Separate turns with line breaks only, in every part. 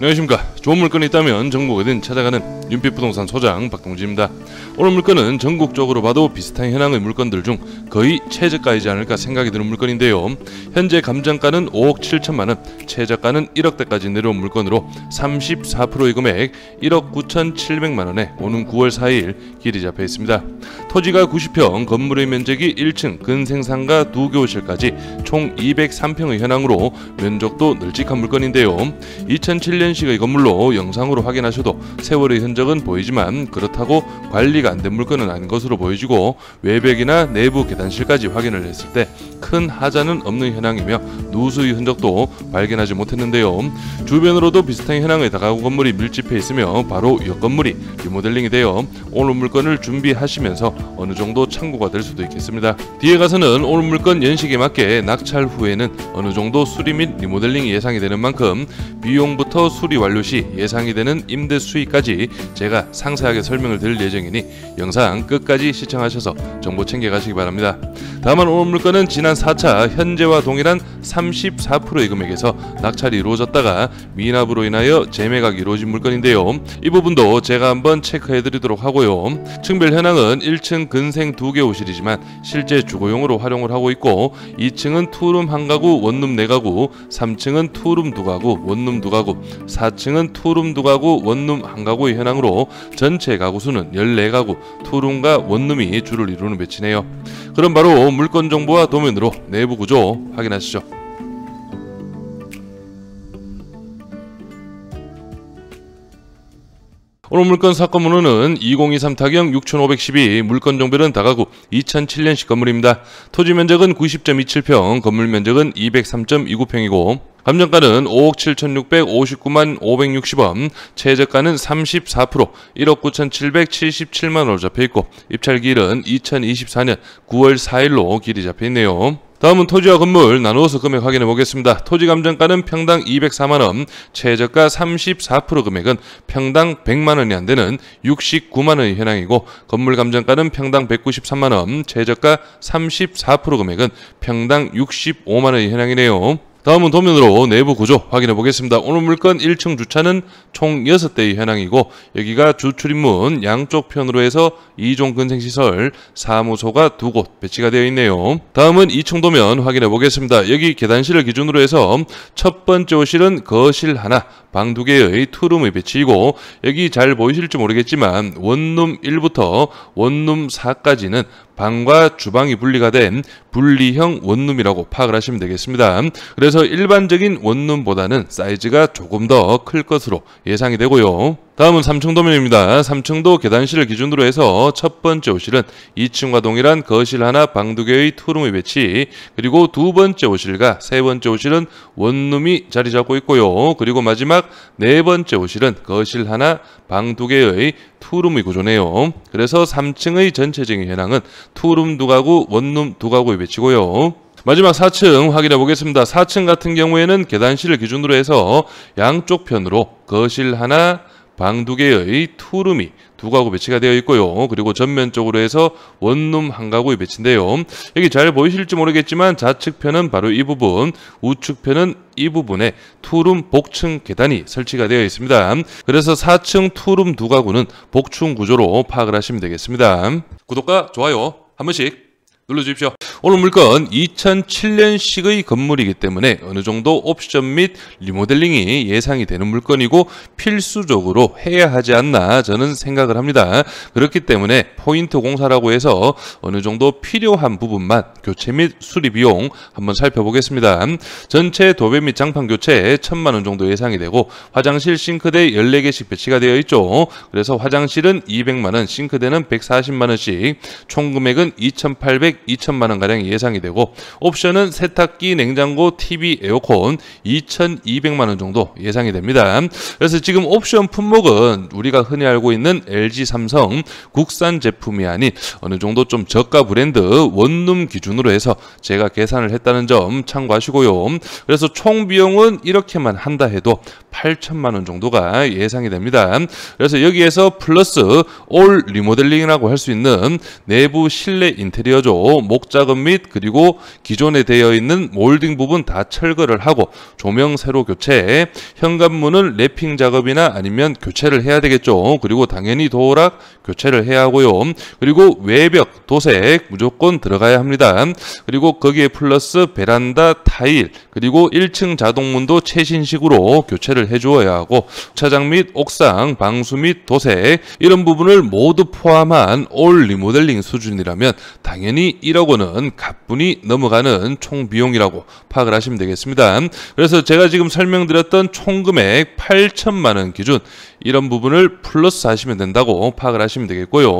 안녕하십니까 좋은 물건이 있다면 전국 에든 찾아가는 윤빛부동산 소장 박동진입니다. 오늘 물건은 전국적으로 봐도 비슷한 현황의 물건들 중 거의 최저가이지 않을까 생각이 드는 물건인데요. 현재 감정가는 5억 7천만 원, 최저가는 1억대까지 내려온 물건으로 34%의 금액 1억 9 7 0만 원에 오는 9월 4일 길이 잡혀 있습니다. 토지가 90평, 건물의 면적이 1층, 근생상가 두교실까지 총 203평의 현황으로 면적도 널찍한 물건인데요. 2007년식의 건물로 물로 영상으로 확인하셔도 세월의 흔적은 보이지만 그렇다고 관리가 안된 물건은 아닌 것으로 보여지고 외벽이나 내부 계단실까지 확인을 했을 때 큰 하자는 없는 현황이며 누수의 흔적도 발견하지 못했는데요. 주변으로도 비슷한 현황의 다가구 건물이 밀집해 있으며 바로 옆 건물이 리모델링이 되어 오늘 물건을 준비하시면서 어느 정도 참고가 될 수도 있겠습니다. 뒤에 가서는 오늘 물건 연식에 맞게 낙찰 후에는 어느 정도 수리 및 리모델링이 예상이 되는 만큼 비용부터 수리 완료 시 예상이 되는 임대 수익까지 제가 상세하게 설명을 드릴 예정이니 영상 끝까지 시청하셔서 정보 챙겨가시기 바랍니다. 다만 오늘 물건은 지난 4차 현재와 동일한 34%의 금액에서 낙찰이 이루어졌다가 미납으로 인하여 재매각이 이루어진 물건인데요. 이 부분도 제가 한번 체크해드리도록 하고요. 층별 현황은 1층 근생 2개 오실이지만 실제 주거용으로 활용을 하고 있고 2층은 투룸 한가구 원룸 네가구 3층은 투룸 두가구 원룸 두가구 4층은 투룸 두가구 원룸 한가구의 현황으로 전체 가구 수는 14가구 투룸과 원룸이 주를 이루는 배치네요. 그럼 바로 물건 정보와 도면으로 내부 구조 확인하시죠. 오늘 물건 사건 번호는 2023 타경 6512 물건 종별은 다가구 2007년식 건물입니다. 토지 면적은 90.27평, 건물 면적은 203.29평이고 감정가는 5억 7,659만 560원, 최저가는 34%, 1억 9,777만 원으로 잡혀 있고 입찰기일은 2024년 9월 4일로 길이 잡혀 있네요. 다음은 토지와 건물 나누어서 금액 확인해 보겠습니다. 토지 감정가는 평당 204만원, 최저가 34% 금액은 평당 100만원이 안 되는 6 9만원의 현황이고 건물 감정가는 평당 193만원, 최저가 34% 금액은 평당 6 5만원의 현황이네요. 다음은 도면으로 내부 구조 확인해 보겠습니다. 오늘 물건 1층 주차는 총 6대의 현황이고 여기가 주출입문 양쪽 편으로 해서 2종 근생시설 사무소가 두 곳 배치가 되어 있네요. 다음은 2층 도면 확인해 보겠습니다. 여기 계단실을 기준으로 해서 첫 번째 오실은 거실 하나 방 두 개의 투룸의 배치이고 여기 잘 보이실지 모르겠지만 원룸 1부터 원룸 4까지는 방과 주방이 분리가 된 분리형 원룸이라고 파악을 하시면 되겠습니다. 그래서 그래서 일반적인 원룸보다는 사이즈가 조금 더 클 것으로 예상이 되고요. 다음은 3층도면입니다. 3층도 계단실을 기준으로 해서 첫 번째 오실은 2층과 동일한 거실 하나, 방 두 개의 투룸의 배치, 그리고 두 번째 오실과세 번째 오실은 원룸이 자리 잡고 있고요. 그리고 마지막 네 번째 오실은 거실 하나, 방 두 개의 투룸의 구조네요. 그래서 3층의 전체적인 현황은 투룸 두 가구, 원룸 두 가구의 배치고요. 마지막 4층 확인해 보겠습니다. 4층 같은 경우에는 계단실을 기준으로 해서 양쪽 편으로 거실 하나, 방 두 개의 투룸이 두 가구 배치가 되어 있고요. 그리고 전면쪽으로 해서 원룸 한 가구의 배치인데요. 여기 잘 보이실지 모르겠지만 좌측편은 바로 이 부분, 우측편은 이 부분에 투룸 복층 계단이 설치가 되어 있습니다. 그래서 4층 투룸 두 가구는 복층 구조로 파악을 하시면 되겠습니다. 구독과 좋아요 한 번씩 눌러주십시오. 오늘 물건 2007년식의 건물이기 때문에 어느 정도 옵션 및 리모델링이 예상이 되는 물건이고 필수적으로 해야 하지 않나 저는 생각을 합니다. 그렇기 때문에 포인트 공사라고 해서 어느 정도 필요한 부분만 교체 및 수리 비용 한번 살펴보겠습니다. 전체 도배 및 장판 교체 1천만 원 정도 예상이 되고 화장실 싱크대 14개씩 배치가 되어 있죠. 그래서 화장실은 200만 원, 싱크대는 140만 원씩 총 금액은 2,800 2천만 원 가량 예상이 되고 옵션은 세탁기, 냉장고, TV, 에어컨 2,200만 원 정도 예상이 됩니다. 그래서 지금 옵션 품목은 우리가 흔히 알고 있는 LG, 삼성 국산 제품이 아닌 어느 정도 좀 저가 브랜드 원룸 기준으로 해서 제가 계산을 했다는 점 참고하시고요. 그래서 총 비용은 이렇게만 한다 해도 8천만 원 정도가 예상이 됩니다. 그래서 여기에서 플러스 올 리모델링이라고 할 수 있는 내부 실내 인테리어죠. 뭐 목자금 및 그리고 기존에 되어 있는 몰딩 부분 다 철거를 하고 조명 새로 교체, 해 현관문을 랩핑 작업이나 아니면 교체를 해야 되겠죠. 그리고 당연히 도어락 교체를 해야 하고요. 그리고 외벽 도색 무조건 들어가야 합니다. 그리고 거기에 플러스 베란다 타일 그리고 1층 자동문도 최신식으로 교체를 해주어야 하고 차장 및 옥상 방수 및 도색 이런 부분을 모두 포함한 올 리모델링 수준이라면 당연히 1억 원은 가뿐히 넘어가는 총 비용이라고 파악을 하시면 되겠습니다. 그래서 제가 지금 설명드렸던 총 금액 8천만 원 기준 이런 부분을 플러스 하시면 된다고 파악을 하시면 되겠고요.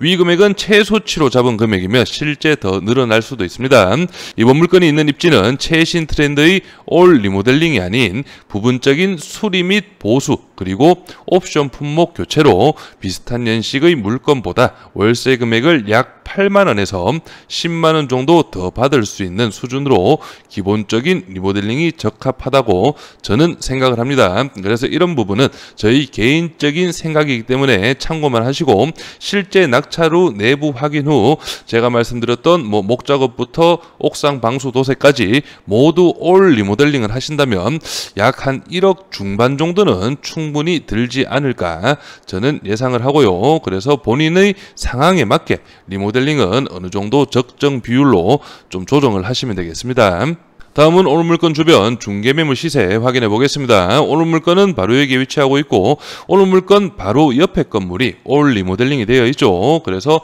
위 금액은 최소치로 잡은 금액이며 실제 더 늘어날 수도 있습니다. 이번 물건이 있는 입지는 최신 트렌드의 올 리모델링이 아닌 부분적인 수리 및 보수 그리고 옵션 품목 교체로 비슷한 연식의 물건보다 월세 금액을 약 8만 원에서 10만 원 정도 더 받을 수 있는 수준으로 기본적인 리모델링이 적합하다고 저는 생각을 합니다. 그래서 이런 부분은 저희 개인적인 생각이기 때문에 참고만 하시고 실제 낙찰후 내부 확인 후 제가 말씀드렸던 뭐 목작업부터 옥상 방수 도색까지 모두 올 리모델링을 하신다면 약 한 1억 중반 정도는 충분히 충분히 들지 않을까 저는 예상을 하고요. 그래서 본인의 상황에 맞게 리모델링은 어느 정도 적정 비율로 좀 조정을 하시면 되겠습니다. 다음은 오늘 물건 주변 중개 매물 시세 확인해 보겠습니다. 오늘 물건은 바로 여기에 위치하고 있고 오늘 물건 바로 옆에 건물이 올 리모델링이 되어 있죠. 그래서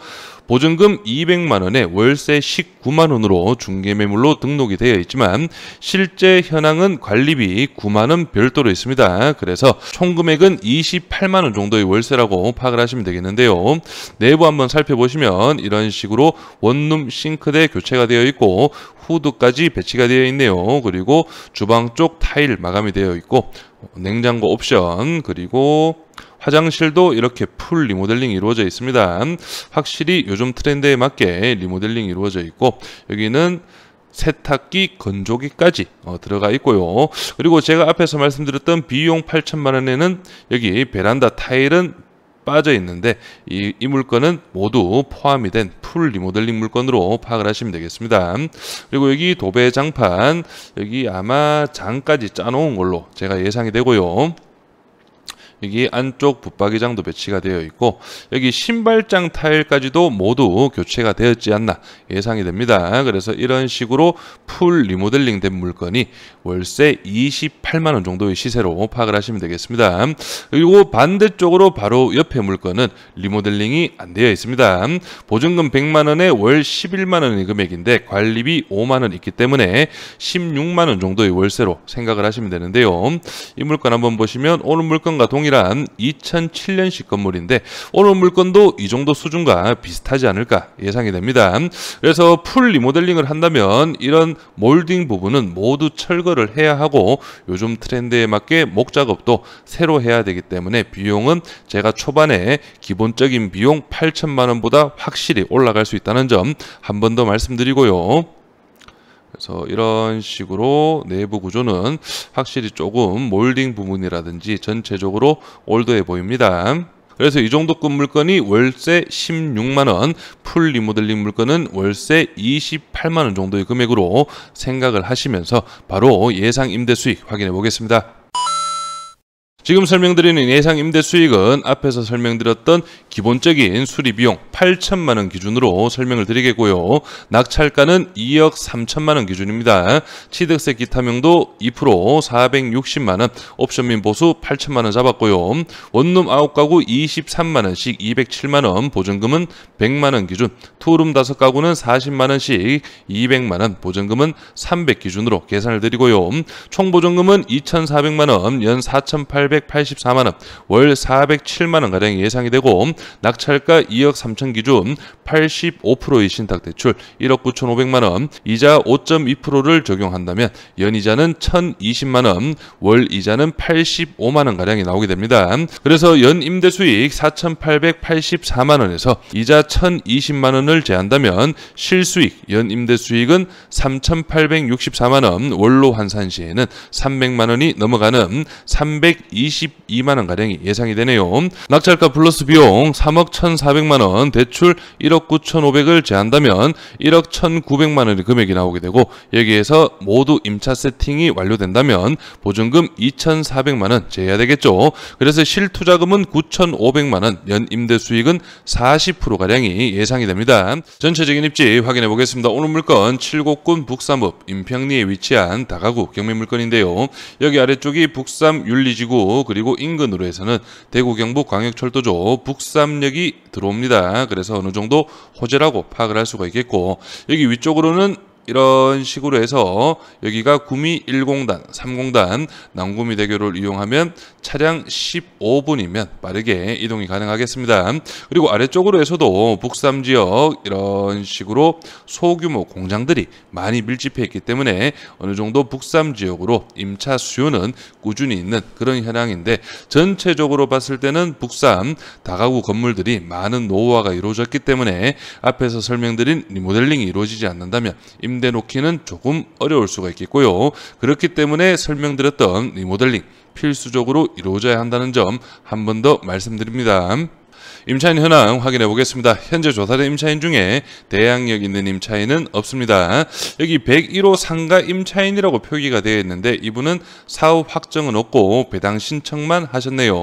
보증금 200만 원에 월세 19만 원으로 중개 매물로 등록이 되어 있지만 실제 현황은 관리비 9만 원 별도로 있습니다. 그래서 총 금액은 28만 원 정도의 월세라고 파악을 하시면 되겠는데요. 내부 한번 살펴보시면 이런 식으로 원룸 싱크대 교체가 되어 있고 후드까지 배치가 되어 있네요. 그리고 주방 쪽 타일 마감이 되어 있고 냉장고 옵션 그리고 화장실도 이렇게 풀 리모델링이 이루어져 있습니다. 확실히 요즘 트렌드에 맞게 리모델링이 이루어져 있고 여기는 세탁기, 건조기까지 어, 들어가 있고요. 그리고 제가 앞에서 말씀드렸던 비용 8천만 원에는 여기 베란다 타일은 빠져 있는데 이, 이 물건은 모두 포함이 된 풀 리모델링 물건으로 파악을 하시면 되겠습니다. 그리고 여기 도배 장판, 여기 아마 장까지 짜놓은 걸로 제가 예상이 되고요. 여기 안쪽 붙박이장도 배치가 되어 있고 여기 신발장 타일까지도 모두 교체가 되었지 않나 예상이 됩니다. 그래서 이런 식으로 풀 리모델링 된 물건이 월세 28만원 정도의 시세로 파악을 하시면 되겠습니다. 그리고 반대쪽으로 바로 옆에 물건은 리모델링이 안 되어 있습니다. 보증금 100만원에 월 11만원의 금액인데 관리비 5만원 있기 때문에 16만원 정도의 월세로 생각을 하시면 되는데요. 이 물건 한번 보시면 오는 물건과 동일 동일한 2007년식 건물인데 오늘 물건도 이 정도 수준과 비슷하지 않을까 예상이 됩니다. 그래서 풀 리모델링을 한다면 이런 몰딩 부분은 모두 철거를 해야 하고 요즘 트렌드에 맞게 목 작업도 새로 해야 되기 때문에 비용은 제가 초반에 기본적인 비용 8천만 원보다 확실히 올라갈 수 있다는 점 한 번 더 말씀드리고요. 그래서 이런 식으로 내부 구조는 확실히 조금 몰딩 부분이라든지 전체적으로 올드해 보입니다. 그래서 이 정도급 물건이 월세 16만원, 풀 리모델링 물건은 월세 28만원 정도의 금액으로 생각을 하시면서 바로 예상 임대 수익 확인해 보겠습니다. 지금 설명드리는 예상 임대 수익은 앞에서 설명드렸던 기본적인 수리 비용 8천만 원 기준으로 설명을 드리겠고요. 낙찰가는 2억 3천만 원 기준입니다. 취득세 기타명도 2% 460만 원, 옵션민 보수 8천만 원 잡았고요. 원룸 9가구 23만 원씩 207만 원, 보증금은 100만 원 기준, 투룸 5가구는 40만 원씩 200만 원, 보증금은 300 기준으로 계산을 드리고요. 총 보증금은 2,400만 원, 연 4,800만 원, 884만원, 월 407만원 가량 예상이 되고 낙찰가 2억 3천 기준 85%의 신탁대출 1억 9,500만원, 이자 5.2%를 적용한다면 연이자는 1,020만원, 월 이자는 85만원 가량이 나오게 됩니다. 그래서 연 임대 수익 4,884만원에서 이자 1,020만원을 제한다면 실수익, 연 임대 수익은 3,864만원, 월로 환산 시에는 300만원이 넘어가는 320 22만원 가량이 예상이 되네요. 낙찰가 플러스 비용 3억 1,400만원, 대출 1억 9,500을 제한다면 1억 1,900만원의 금액이 나오게 되고 여기에서 모두 임차 세팅이 완료된다면 보증금 2,400만원 제해야 되겠죠. 그래서 실투자금은 9,500만원, 연임대 수익은 40%가량이 예상이 됩니다. 전체적인 입지 확인해 보겠습니다. 오늘 물건 칠곡군 북삼읍 임평리에 위치한 다가구 경매물건인데요. 여기 아래쪽이 북삼 윤리지구 그리고 인근으로 해서는 대구 경북 광역철도조 북삼역이 들어옵니다. 그래서 어느 정도 호재라고 파악을 할 수가 있겠고 여기 위쪽으로는 이런 식으로 해서 여기가 구미 1공단, 3공단 남구미 대교를 이용하면 차량 15분이면 빠르게 이동이 가능하겠습니다. 그리고 아래쪽으로 해서도 북삼 지역 이런 식으로 소규모 공장들이 많이 밀집해 있기 때문에 어느 정도 북삼 지역으로 임차 수요는 꾸준히 있는 그런 현황인데 전체적으로 봤을 때는 북삼 다가구 건물들이 많은 노후화가 이루어졌기 때문에 앞에서 설명드린 리모델링이 이루어지지 않는다면 임 임대 놓기는 조금 어려울 수가 있겠고요. 그렇기 때문에 설명드렸던 리모델링 필수적으로 이루어져야 한다는 점 한 번 더 말씀드립니다. 임차인 현황 확인해 보겠습니다. 현재 조사된 임차인 중에 대항력 있는 임차인은 없습니다. 여기 101호 상가 임차인이라고 표기가 되어 있는데 이분은 사후 확정은 없고 배당 신청만 하셨네요.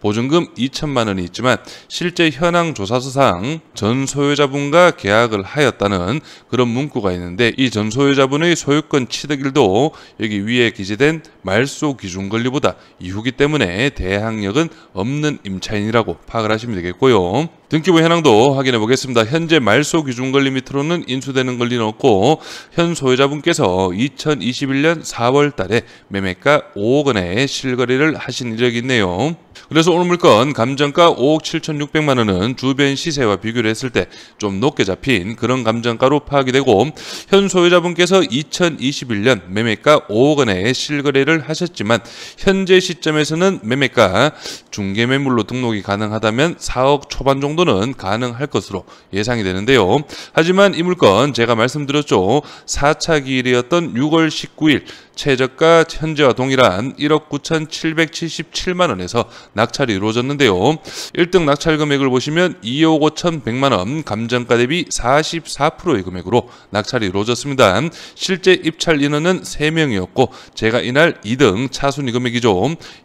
보증금 2천만 원이 있지만 실제 현황 조사서상 전 소유자분과 계약을 하였다는 그런 문구가 있는데 이 전 소유자분의 소유권 취득일도 여기 위에 기재된 말소 기준 권리보다 이후기 때문에 대항력은 없는 임차인이라고 파악을 하시면 되겠고요. 있고요. 등기부 현황도 확인해 보겠습니다. 현재 말소 기준 권리 밑으로는 인수되는 권리는 없고 현 소유자분께서 2021년 4월 달에 매매가 5억 원에 실거래를 하신 이력이 있네요. 그래서 오늘 물건 감정가 5억 7,600만 원은 주변 시세와 비교를 했을 때 좀 높게 잡힌 그런 감정가로 파악이 되고 현 소유자분께서 2021년 매매가 5억 원에 실거래를 하셨지만 현재 시점에서는 매매가 중개 매물로 등록이 가능하다면 4억 초반 정도는 가능할 것으로 예상이 되는데요. 하지만 이 물건 제가 말씀드렸죠. 4차 기일이었던 6월 19일 최저가 현재와 동일한 1억 9,777만 원에서 낙찰이 이루어졌는데요. 1등 낙찰 금액을 보시면 2억 5,100만 원, 감정가 대비 44%의 금액으로 낙찰이 이루어졌습니다. 실제 입찰 인원은 3명이었고 제가 이날 2등 차순위 금액이죠.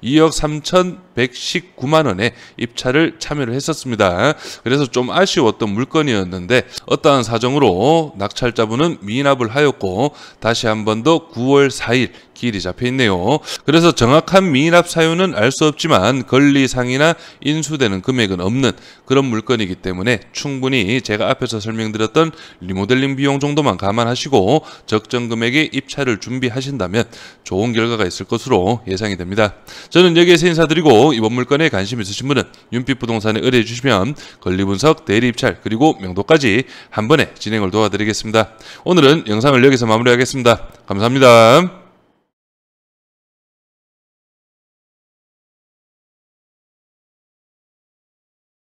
2억 3,119만 원에 입찰을 참여를 했었습니다. 그래서 좀 아쉬웠던 물건이었는데 어떠한 사정으로 낙찰자분은 미납을 하였고 다시 한 번 더 9월 4일 1 길이 잡혀 있네요. 그래서 정확한 미납 사유는 알 수 없지만 권리상이나 인수되는 금액은 없는 그런 물건이기 때문에 충분히 제가 앞에서 설명드렸던 리모델링 비용 정도만 감안하시고 적정 금액의 입찰을 준비하신다면 좋은 결과가 있을 것으로 예상이 됩니다. 저는 여기에서 인사드리고 이번 물건에 관심 있으신 분은 윤빛 부동산에 의뢰해 주시면 권리 분석, 대리 입찰 그리고 명도까지 한 번에 진행을 도와드리겠습니다. 오늘은 영상을 여기서 마무리하겠습니다. 감사합니다.